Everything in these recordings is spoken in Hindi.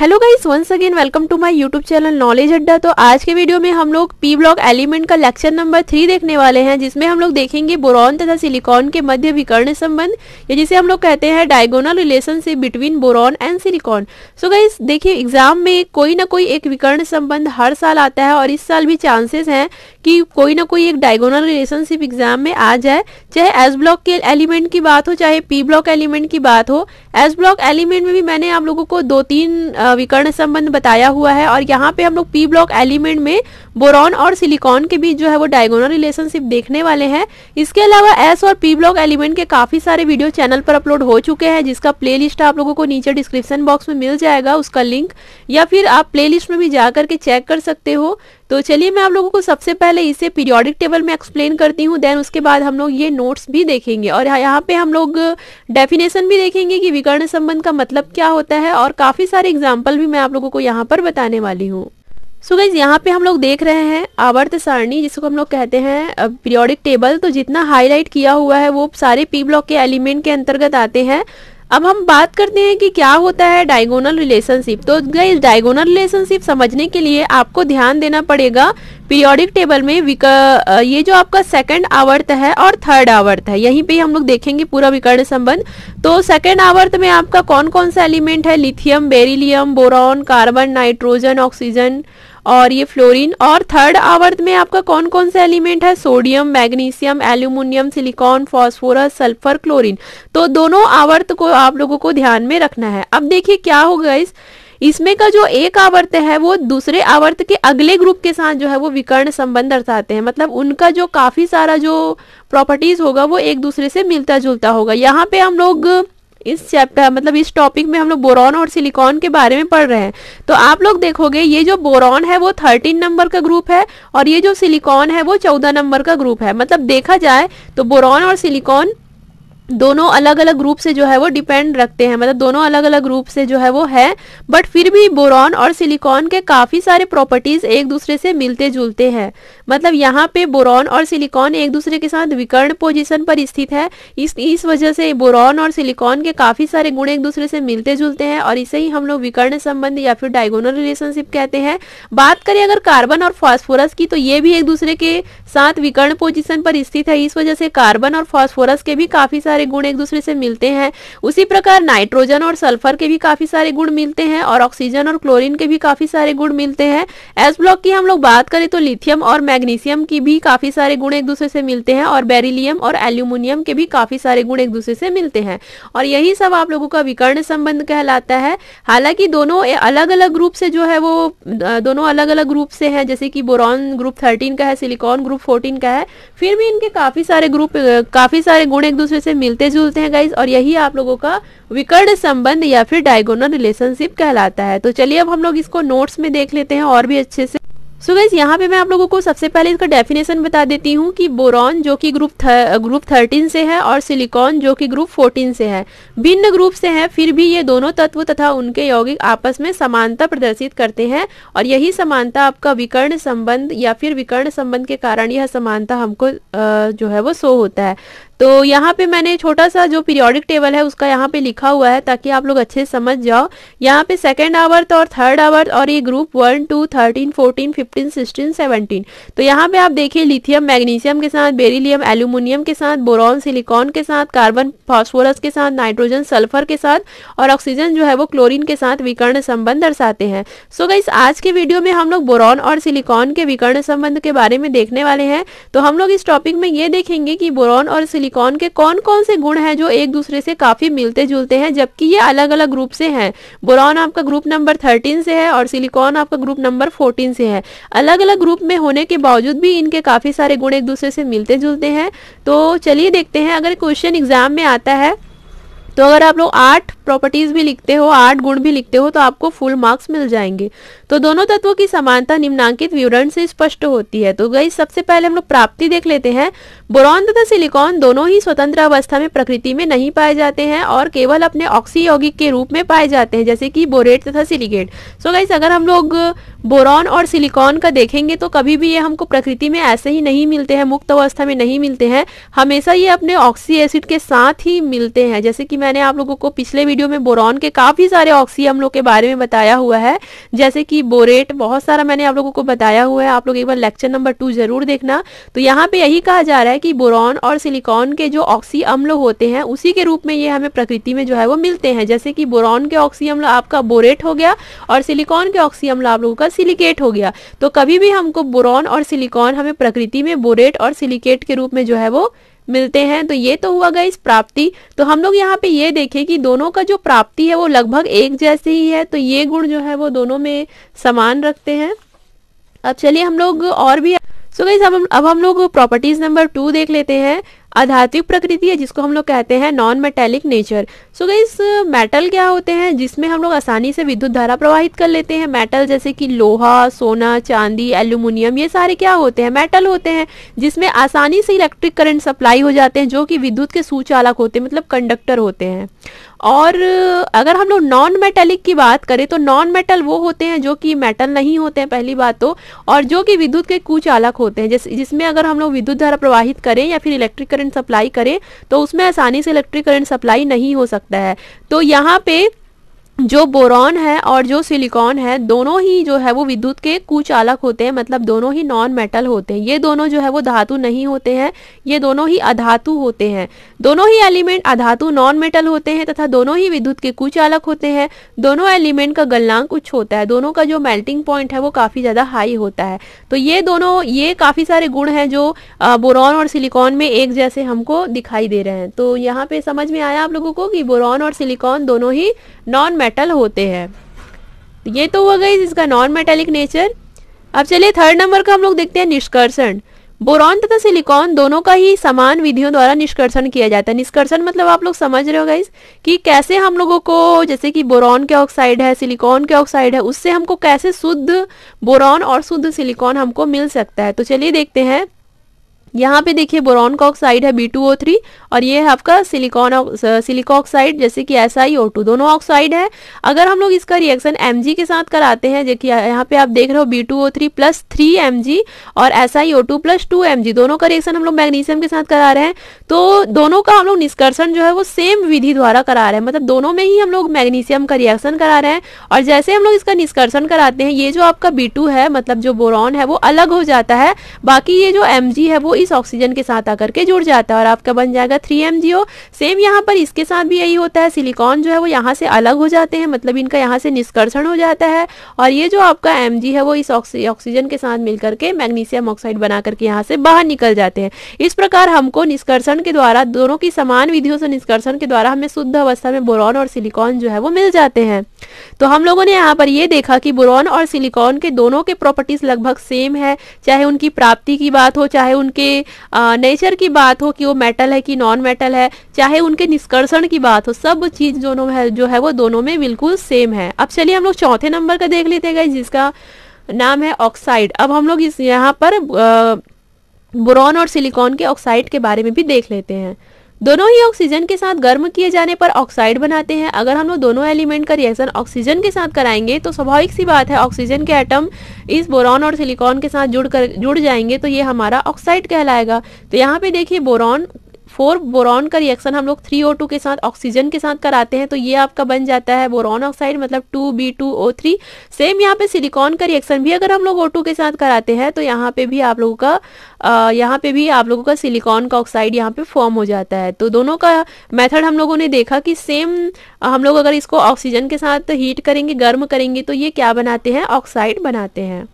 hello guys once again welcome to my YouTube channel knowledge Adda तो आज के वीडियो में हम लोग पी ब्लॉक एलिमेंट का लेक्चर नंबर थ्री देखने वाले हैं जिसमें हम लोग देखेंगे बोरॉन तथा सिलिकॉन के मध्य विकर्ण संबंध या जिसे हम लोग कहते हैं diagonal relationship between boron and silicon so guys देखिए एग्जाम में कोई ना कोई एक विकर्ण संबंध हर साल आता है और इस साल भी चांसेस हैं कि कोई ना कोई एक डायगोनल रिलेशनशिप एग्जाम में आ जाए चाहे एस ब्लॉक के एलिमेंट की बात हो चाहे पी ब्लॉक एलिमेंट की बात हो एस ब्लॉक एलिमेंट में भी मैंने आप लोगों को दो तीन विकर्ण संबंध बताया हुआ है और यहाँ पे हम लोग पी ब्लॉक एलिमेंट में बोरॉन और सिलिकॉन के बीच जो है वो डायगोनल रिलेशनशिप देखने वाले हैं इसके अलावा एस और पी ब्लॉक एलिमेंट के काफी सारे वीडियो चैनल पर अपलोड हो चुके हैं जिसका प्ले आप लोगों को नीचे डिस्क्रिप्शन बॉक्स में मिल जाएगा उसका लिंक या फिर आप प्ले में भी जाकर के चेक कर सकते हो तो चलिए मैं आप लोगों को सबसे पहले इसे पीरियोडिक टेबल में एक्सप्लेन करती हूँ देन उसके बाद हम लोग ये नोट्स भी देखेंगे और यहाँ पे हम लोग डेफिनेशन भी देखेंगे कि विकर्ण संबंध का मतलब क्या होता है और काफ़ी सारे एग्जाम्पल भी मैं आप लोगों को यहाँ पर बताने वाली हूँ सो गई यहाँ पे हम लोग देख रहे हैं आवर्त सारणी जिसको हम लोग कहते हैं पीरियोडिक टेबल तो जितना हाईलाइट किया हुआ है वो सारे पी ब्लॉक के एलिमेंट के अंतर्गत आते हैं अब हम बात करते हैं कि क्या होता है डायगोनल रिलेशनशिप तो गई डायगोनल रिलेशनशिप समझने के लिए आपको ध्यान देना पड़ेगा पीरियोडिक टेबल में विक ये जो आपका सेकंड आवर्त है और थर्ड आवर्त है यहीं पे हम लोग देखेंगे पूरा विकर्ण संबंध तो सेकंड आवर्त में आपका कौन कौन सा एलिमेंट है lithium beryllium boron carbon nitrogen oxygen और ये फ्लोरीन और थर्ड आवर्त में आपका कौन कौन सा एलिमेंट है sodium magnesium aluminium silicon phosphorus sulphur chlorine तो दोनों आवर्त को आप लोगों को ध्यान में रखना है अब देखिए क्या होगा इस इसमें का जो एक आवर्त है वो दूसरे आवर्त के अगले ग्रुप के साथ जो है वो विकर्ण संबंध दर्शाते हैं मतलब उनका जो काफी सारा जो प्रॉपर्टीज होगा वो एक दूसरे से मिलता जुलता होगा यहाँ पे हम लोग इस चैप्टर मतलब इस टॉपिक में हम लोग बोरॉन और सिलिकॉन के बारे में पढ़ रहे हैं तो आप लोग देखोगे ये जो बोरॉन है वो थर्टीन नंबर का ग्रुप है और ये जो सिलिकॉन है वो चौदह नंबर का ग्रुप है मतलब देखा जाए तो बोरॉन और सिलिकॉन दोनों अलग अलग ग्रुप से जो है वो डिपेंड रखते हैं मतलब दोनों अलग अलग ग्रुप से जो है वो है बट फिर भी बोरॉन और सिलिकॉन के काफ़ी सारे प्रॉपर्टीज़ एक दूसरे से मिलते जुलते हैं मतलब यहाँ पे बोरॉन और सिलिकॉन एक दूसरे के साथ विकर्ण पोजीशन पर स्थित है इस इस वजह से बोरॉन और सिलिकॉन के काफ़ी सारे गुण एक दूसरे से मिलते जुलते हैं और इसे ही हम लोग विकर्ण संबंध या फिर डायगोनल रिलेशनशिप कहते हैं बात करें अगर कार्बन और फॉस्फोरस की तो ये भी एक दूसरे के साथ विकर्ण पोजिशन पर स्थित है इस वजह से कार्बन और फॉस्फोरस के भी काफ़ी सारे सारे गुण एक दूसरे से मिलते हैं उसी प्रकार नाइट्रोजन और सल्फर के भी काफी सारे गुण मिलते हैं और ऑक्सीजन और क्लोरीन के भी काफी सारे गुण मिलते हैं एस ब्लॉक की हम लोग बात करें तो लिथियम और मैग्नीशियम की भी काफी सारे गुण एक दूसरे से मिलते हैं और बेरिलियम और एल्यूमिनियम के भी काफी सारे गुण एक दूसरे से मिलते हैं और यही सब आप लोगों का विकर्ण संबंध कहलाता है हालांकि दोनों अलग अलग ग्रुप से जो है वो दोनों अलग अलग ग्रुप से है जैसे कि बोरॉन ग्रुप थर्टीन का है सिलिकॉन ग्रुप फोर्टीन का है फिर भी इनके काफी सारे ग्रुप काफी सारे गुण एक दूसरे से मिल मिलते जुलते हैं गाइज और यही आप लोगों का विकर्ण संबंध या फिर डायगोनल रिलेशनशिप कहलाता है तो चलिए अब हम लोग इसको नोट्स में देख लेते हैं और भी अच्छे से सो गाइज यहाँ पे मैं आप लोगों को सबसे पहले इसका डेफिनेशन बता देती हूँ कि बोरॉन जो कि ग्रुप थर, ग्रुप थर्टीन से है और सिलिकॉन जो कि ग्रुप फोर्टीन से है भिन्न ग्रुप से है फिर भी ये दोनों तत्व तथा उनके यौगिक आपस में समानता प्रदर्शित करते हैं और यही समानता आपका विकर्ण संबंध या फिर विकर्ण संबंध के कारण यह समानता हमको जो है वो शो होता है तो यहाँ पे मैंने छोटा सा जो पीरियोडिक टेबल है उसका यहाँ पे लिखा हुआ है ताकि आप लोग अच्छे से समझ जाओ यहाँ पे सेकेंड आवर्थ तो और थर्ड आवर्थ और ये group one two thirteen fourteen fifteen sixteen seventeen तो यहाँ पे आप देखिए लिथियम मैग्नीशियम के साथ बेरिलियम एल्यूमिनियम के साथ बोरॉन सिलिकॉन के साथ कार्बन फॉस्फोरस के साथ नाइट्रोजन सल्फर के साथ और ऑक्सीजन जो है वो क्लोरीन के साथ विकर्ण संबंध दर्शाते हैं सो गई आज के वीडियो में हम लोग बोरॉन और सिलिकॉन के विकर्ण संबंध के बारे में देखने वाले हैं तो हम लोग इस टॉपिक में ये देखेंगे कि बोरॉन और सिलिकॉन कैप्रिकॉन के कौन कौन से गुण हैं जो एक दूसरे से काफी मिलते जुलते हैं जबकि ये अलग अलग ग्रुप से हैं बोरॉन आपका ग्रुप नंबर थर्टीन से है और सिलिकॉन आपका ग्रुप नंबर फोर्टीन से है अलग अलग ग्रुप में होने के बावजूद भी इनके काफी सारे गुण एक दूसरे से मिलते जुलते हैं तो चलिए देखते हैं अगर क्वेश्चन एग्जाम में आता है तो अगर आप लोग आठ प्रॉपर्टीज भी लिखते हो आठ गुण भी लिखते हो तो आपको फुल मार्क्स मिल जाएंगे तो दोनों तत्वों की समानता निम्नांकित विवरण से स्पष्ट होती है तो गई सबसे पहले हम लोग प्राप्ति देख लेते हैं बोरॉन तथा सिलिकॉन दोनों ही स्वतंत्र अवस्था में प्रकृति में नहीं पाए जाते हैं और केवल अपने ऑक्सी यौगिक के रूप में पाए जाते हैं जैसे कि बोरेट तथा सिलिकेट सो गई अगर हम लोग बोरॉन और सिलिकॉन का देखेंगे तो कभी भी ये हमको प्रकृति में ऐसे ही नहीं मिलते हैं मुक्त अवस्था में नहीं मिलते हैं हमेशा ये अपने ऑक्सी एसिड के साथ ही मिलते हैं जैसे कि मैं मैंने आप लोगों को पिछले वीडियो में बोरॉन के काफ़ी सारे ऑक्सी अम्लों के बारे में बताया हुआ है जैसे कि बोरेट बहुत सारा मैंने आप लोगों को बताया हुआ है आप लोग एक बार लेक्चर नंबर टू जरूर देखना तो यहाँ पे यही कहा जा रहा है कि बोरॉन और सिलिकॉन के जो ऑक्सी अम्ल होते हैं उसी के रूप में ये हमें प्रकृति में जो है वो मिलते हैं जैसे कि बोरॉन के ऑक्सी अम्ल आपका बोरेट हो गया और सिलिकॉन के ऑक्सी अम्ल आप लोगों का सिलिकेट हो गया तो कभी भी हमको बोरॉन और सिलिकॉन हमें प्रकृति में बोरेट और सिलिकेट के रूप में जो है वो मिलते हैं तो ये तो हुआ गई प्राप्ति तो हम लोग यहाँ पे ये देखें कि दोनों का जो प्राप्ति है वो लगभग एक जैसे ही है तो ये गुण जो है वो दोनों में समान रखते हैं अब चलिए हम लोग और भी सो so गई अब हम अब हम लोग प्रॉपर्टीज नंबर टू देख लेते हैं अधात्विक प्रकृति है जिसको हम लोग कहते हैं non metallic nature so guys metal क्या होते हैं जिसमें हम लोग आसानी से विद्युत धारा प्रवाहित कर लेते हैं मेटल जैसे कि लोहा सोना चांदी एल्यूमिनियम ये सारे क्या होते हैं मेटल होते हैं जिसमें आसानी से इलेक्ट्रिक करंट सप्लाई हो जाते हैं जो कि विद्युत के सुचालक होते हैं मतलब कंडक्टर होते हैं और अगर हम लोग नॉन मेटेलिक की बात करें तो नॉन मेटल वो होते हैं जो कि मेटल नहीं होते हैं पहली बात तो और जो कि विद्युत के कुचालक होते हैं जिस जिसमें अगर हम लोग विद्युत धारा प्रवाहित करें या फिर इलेक्ट्रिक करंट सप्लाई करें तो उसमें आसानी से इलेक्ट्रिक करंट सप्लाई नहीं हो सकता है तो यहाँ पे जो बोरॉन है और जो सिलिकॉन है दोनों ही जो है वो विद्युत के कुचालक होते हैं मतलब दोनों ही नॉन मेटल होते हैं ये दोनों जो है वो धातु नहीं होते हैं ये दोनों ही अधातु होते हैं दोनों ही एलिमेंट अधातु नॉन मेटल होते हैं तथा दोनों ही विद्युत के कुचालक होते हैं दोनों एलिमेंट का गलनांक उच्च होता है दोनों का जो मेल्टिंग पॉइंट है वो काफ़ी ज़्यादा हाई होता है तो ये दोनों ये काफ़ी सारे गुण हैं जो बोरॉन और सिलिकॉन में एक जैसे हमको दिखाई दे रहे हैं तो यहाँ पे समझ में आया आप लोगों को कि बोरॉन और सिलिकॉन दोनों ही नॉन मेटल होते हैं ये तो हुआ गई इसका नॉन मेटेलिक नेचर अब चलिए थर्ड नंबर का हम लोग देखते हैं निष्कर्षण बोरॉन तथा सिलिकॉन दोनों का ही समान विधियों द्वारा निष्कर्षण किया जाता है निष्कर्षण मतलब आप लोग समझ रहे हो गाइज कि कैसे हम लोगों को जैसे कि बोरॉन के ऑक्साइड है सिलिकॉन के ऑक्साइड है उससे हमको कैसे शुद्ध बोरॉन और शुद्ध सिलिकॉन हमको मिल सकता है तो चलिए देखते हैं यहाँ पे देखिए बोरॉन का ऑक्साइड है बी टू ओ थ्री और ये है आपका सिलिकॉन सिलिको ऑक्साइड जैसे कि एस आई ओ टू दोनों ऑक्साइड है अगर हम लोग इसका रिएक्शन एम जी के साथ कराते हैं जैसे यहाँ पे आप देख रहे हो B two O three plus three M G और S I O two plus two M G दोनों का रिएक्शन हम लोग मैग्नीशियम के साथ करा रहे हैं तो दोनों का हम लोग निष्कर्षण जो है वो सेम विधि द्वारा करा रहे हैं मतलब दोनों में ही हम लोग मैग्नीशियम का रिएक्शन करा रहे हैं और जैसे हम लोग इसका निष्कर्षण कराते हैं ये जो आपका बी टू है मतलब जो बोरॉन है वो अलग हो जाता है बाकी ये जो एम जी है वो इस ऑक्सीजन के साथ आकर के जुड़ जाता है और आपका बन जाएगा थ्री एम सेम यहाँ पर इसके साथ भी यही होता है सिलिकॉन जो है वो यहाँ से अलग हो जाते हैं मतलब इनका यहाँ से निष्कर्षण हो जाता है और ये जो आपका एम है वो इस ऑक्सीजन के साथ मिल करके मैग्नीशियम ऑक्साइड बना करके यहाँ से बाहर निकल जाते हैं इस प्रकार हमको निष्कर्षण के द्वारा दोनों की समान विधियों से निष्कर्षण के द्वारा हमें शुद्ध अवस्था में बोरॉन और सिलिकॉन जो है वो मिल जाते हैं तो हम लोगों ने यहाँ पर ये देखा कि बोरॉन और सिलिकॉन के दोनों के प्रॉपर्टीज लगभग सेम है चाहे उनकी प्राप्ति की बात हो चाहे उनके नेचर की बात हो कि वो मेटल है कि नॉन मेटल है चाहे उनके निष्कर्षण की बात हो सब चीज दोनों है जो है वो दोनों में बिल्कुल सेम है अब चलिए हम लोग चौथे नंबर का देख लेते हैं जिसका नाम है ऑक्साइड अब हम लोग इस यहाँ पर बोरॉन और सिलिकॉन के ऑक्साइड के बारे में भी देख लेते हैं दोनों ही ऑक्सीजन के साथ गर्म किए जाने पर ऑक्साइड बनाते हैं अगर हम लोग दोनों एलिमेंट का रिएक्शन ऑक्सीजन के साथ कराएंगे तो स्वाभाविक सी बात है ऑक्सीजन के एटम इस बोरॉन और सिलिकॉन के साथ जुड़ कर जुड़ जाएंगे तो ये हमारा ऑक्साइड कहलाएगा तो यहाँ पे देखिए बोरॉन फोर बोरॉन का रिएक्शन हम लोग थ्री ओ टू के साथ ऑक्सीजन के साथ कराते हैं तो ये आपका बन जाता है बोरॉन ऑक्साइड मतलब two B two O three same यहाँ पे सिलिकॉन का रिएक्शन भी अगर हम लोग ओ टू के साथ कराते हैं तो यहाँ पे भी आप लोगों का यहाँ पे भी आप लोगों का सिलिकॉन का ऑक्साइड यहाँ पे फॉर्म हो जाता है तो दोनों का मेथड हम लोगों ने देखा कि सेम हम लोग अगर इसको ऑक्सीजन के साथ हीट करेंगे गर्म करेंगे तो ये क्या बनाते हैं ऑक्साइड बनाते हैं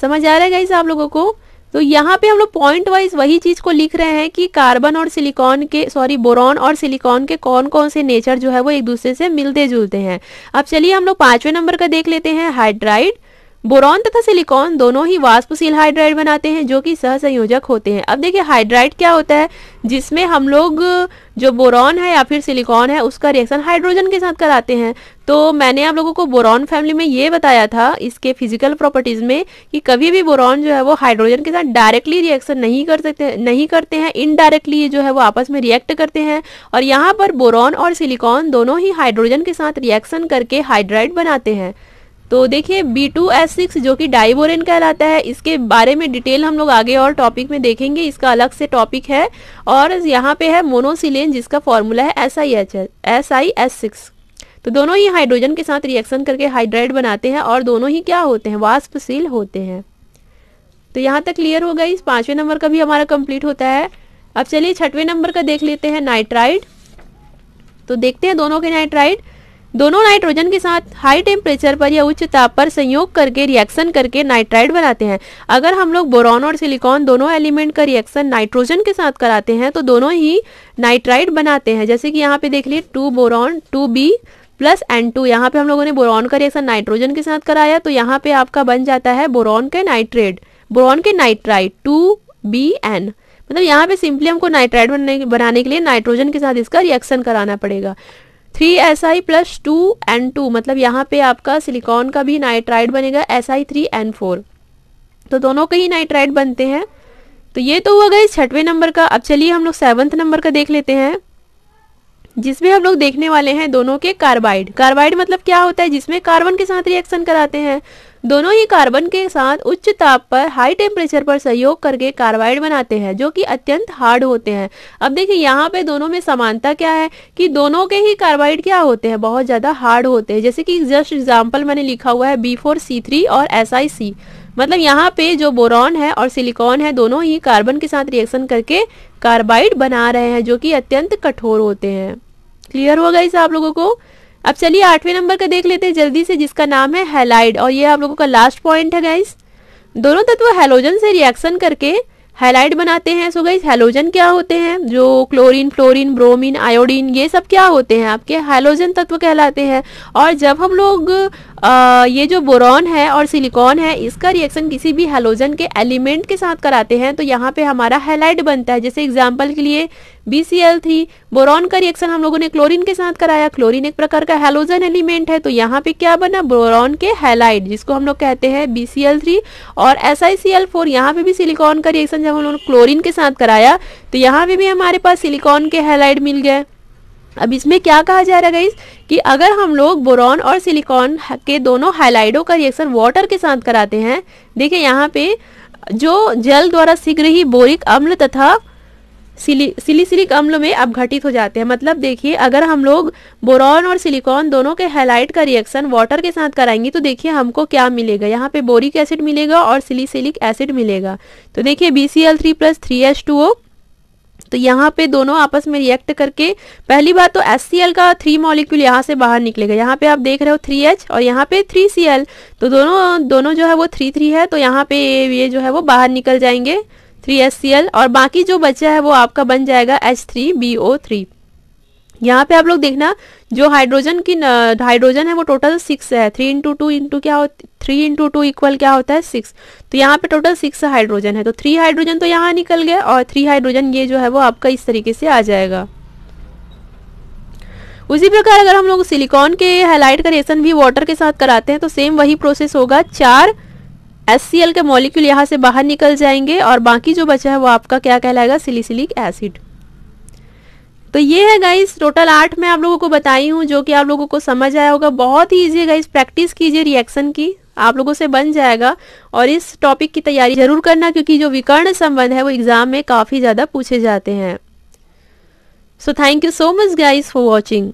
समझ आ रहा है गाइज आप लोगों को तो यहाँ पे हम लोग पॉइंट वाइज वही चीज को लिख रहे हैं कि कार्बन और सिलिकॉन के सॉरी बोरॉन और सिलिकॉन के कौन कौन से नेचर जो है वो एक दूसरे से मिलते जुलते हैं अब चलिए हम लोग पांचवें नंबर का देख लेते हैं हाइड्राइड बोरॉन तथा सिलिकॉन दोनों ही वाष्पशील हाइड्राइड बनाते हैं जो कि सहसंयोजक होते हैं अब देखिए हाइड्राइड क्या होता है जिसमें हम लोग जो बोरॉन है या फिर सिलिकॉन है उसका रिएक्शन हाइड्रोजन के साथ कराते हैं तो मैंने आप लोगों को बोरॉन फैमिली में ये बताया था इसके फिजिकल प्रॉपर्टीज में कि कभी भी बोरॉन जो है वो हाइड्रोजन के साथ डायरेक्टली रिएक्शन नहीं कर सकते नहीं करते हैं इनडायरेक्टली जो है वो आपस में रिएक्ट करते हैं और यहाँ पर बोरॉन और सिलिकॉन दोनों ही हाइड्रोजन के साथ रिएक्शन करके हाइड्राइड बनाते हैं तो देखिए बी टू एस सिक्स जो कि डाइबोरेन कहलाता है इसके बारे में डिटेल हम लोग आगे और टॉपिक में देखेंगे इसका अलग से टॉपिक है और यहाँ पे है मोनोसिलेन जिसका फॉर्मूला है S I H S I S six तो दोनों ही हाइड्रोजन के साथ रिएक्शन करके हाइड्राइड बनाते हैं और दोनों ही क्या होते हैं वाष्पशील होते हैं तो यहाँ तक क्लियर हो गई पांचवें नंबर का भी हमारा कंप्लीट होता है अब चलिए छठवें नंबर का देख लेते हैं नाइट्राइड तो देखते हैं दोनों के नाइट्राइड दोनों नाइट्रोजन के साथ हाई टेम्परेचर पर या उच्च ताप पर संयोग करके रिएक्शन करके नाइट्राइड बनाते हैं अगर हम लोग बोरॉन और सिलिकॉन दोनों एलिमेंट का रिएक्शन नाइट्रोजन के साथ कराते हैं तो दोनों ही नाइट्राइड बनाते हैं जैसे कि यहाँ पे देख लिए two boron two B plus N two यहाँ पे हम लोगों ने बोरॉन का रिएक्शन नाइट्रोजन के साथ कराया तो यहाँ पे आपका बन जाता है बोरॉन के नाइट्रेट बोरॉन के नाइट्राइड टू बी एन मतलब यहाँ पे सिंपली हमको नाइट्राइड बनाने बनाने के लिए नाइट्रोजन के साथ इसका रिएक्शन कराना पड़ेगा three S I plus two N two मतलब यहाँ पे आपका सिलिकॉन का भी नाइट्राइड बनेगा S I three N four तो दोनों के ही नाइट्राइड बनते हैं तो ये तो हुआ गई छठवें नंबर का अब चलिए हम लोग सेवन्थ नंबर का देख लेते हैं जिसमें हम लोग देखने वाले हैं दोनों के कार्बाइड कार्बाइड मतलब क्या होता है जिसमें कार्बन के साथ रिएक्शन कराते हैं दोनों ही कार्बन के साथ उच्च ताप पर हाई टेम्परेचर पर सहयोग करके कार्बाइड बनाते हैं जो कि अत्यंत हार्ड होते हैं अब देखिए यहाँ पे दोनों में समानता क्या है कि दोनों के ही कार्बाइड क्या होते हैं बहुत ज़्यादा हार्ड होते हैं जैसे कि जस्ट एग्जाम्पल मैंने लिखा हुआ है बी फोर सी थ्री और एस आई सी मतलब यहाँ पे जो बोरॉन है और सिलिकॉन है दोनों ही कार्बन के साथ रिएक्शन करके कार्बाइड बना रहे हैं जो कि अत्यंत कठोर होते हैं क्लियर होगा इसे आप लोगों को अब चलिए आठवें नंबर का देख लेते हैं जल्दी से जिसका नाम है हेलाइड और ये आप लोगों का लास्ट पॉइंट है गाइस दोनों तत्व हेलोजन से रिएक्शन करके हेलाइड बनाते हैं सो गाइस हेलोजन क्या होते हैं जो क्लोरीन फ्लोरीन ब्रोमीन आयोडीन ये सब क्या होते हैं आपके हेलोजन तत्व कहलाते हैं और जब हम लोग ये जो बोरॉन है और सिलिकॉन है इसका रिएक्शन किसी भी हेलोजन के एलिमेंट के साथ कराते हैं तो यहाँ पे हमारा हेलाइड बनता है जैसे एग्जाम्पल के लिए B C L three boron का रिएक्शन हम लोगों ने क्लोरीन के साथ कराया क्लोरीन एक प्रकार का हेलोजन एलिमेंट है तो यहाँ पे क्या बना बोरॉन के हेलाइड जिसको हम लोग कहते हैं बी सी एल थ्री और S I C L four यहाँ पे भी सिलिकॉन का रिएक्शन जब हम लोगों ने क्लोरीन के साथ कराया तो यहाँ पे भी हमारे पास सिलिकॉन के हेलाइड मिल गए अब इसमें क्या कहा जा रहा है गाइज कि अगर हम लोग बोरॉन और सिलिकॉन के दोनों हाइलाइडो का रिएक्शन वाटर के साथ कराते हैं देखिए यहाँ पे जो जल द्वारा शीघ्र ही बोरिक अम्ल तथा सिली सिलिक अम्ल में अवघटित हो जाते हैं मतलब देखिए अगर हम लोग बोरॉन और सिलिकॉन दोनों के हेलाइट का रिएक्शन वाटर के साथ कराएंगे तो देखिए हमको क्या मिलेगा यहाँ पे बोरिक एसिड मिलेगा और सिलिसिलिक एसिड मिलेगा तो देखिए B C L three plus three H two O तो यहाँ पे दोनों आपस में रिएक्ट करके पहली बार तो एस का थ्री मॉलिक्यूल यहाँ से बाहर निकलेगा यहाँ पे आप देख रहे हो थ्री और यहाँ पे थ्री तो दोनों दोनों जो है वो थ्री थ्री है तो यहाँ पे ये जो है वो बाहर निकल जाएंगे थ्री एस और बाकी जो बचा है वो आपका बन जाएगा H three B O three यहाँ पे आप लोग देखना जो हाइड्रोजन की हाइड्रोजन है वो टोटल सिक्स है थ्री इंटू टू इंटू क्या थ्री इंटू टू इक्वल क्या होता है सिक्स तो यहाँ पे टोटल सिक्स हाइड्रोजन है तो थ्री हाइड्रोजन तो यहाँ निकल गए और थ्री हाइड्रोजन ये जो है वो आपका इस तरीके से आ जाएगा उसी प्रकार अगर हम लोग सिलिकॉन के हेलाइट का रेशन भी वाटर के साथ कराते हैं तो सेम वही प्रोसेस होगा चार एस के मॉलिक्यूल यहाँ से बाहर निकल जाएंगे और बाकी जो बचा है वो आपका क्या कहलाएगा सिलिसिलिक एसिड तो ये है गाइस टोटल आठ मैं आप लोगों को बताई हूँ जो कि आप लोगों को समझ आया होगा बहुत ही ईजी है गाइस प्रैक्टिस कीजिए रिएक्शन की आप लोगों से बन जाएगा और इस टॉपिक की तैयारी जरूर करना क्योंकि जो विकर्ण संबंध है वो एग्जाम में काफ़ी ज़्यादा पूछे जाते हैं so thank you so much guys for watching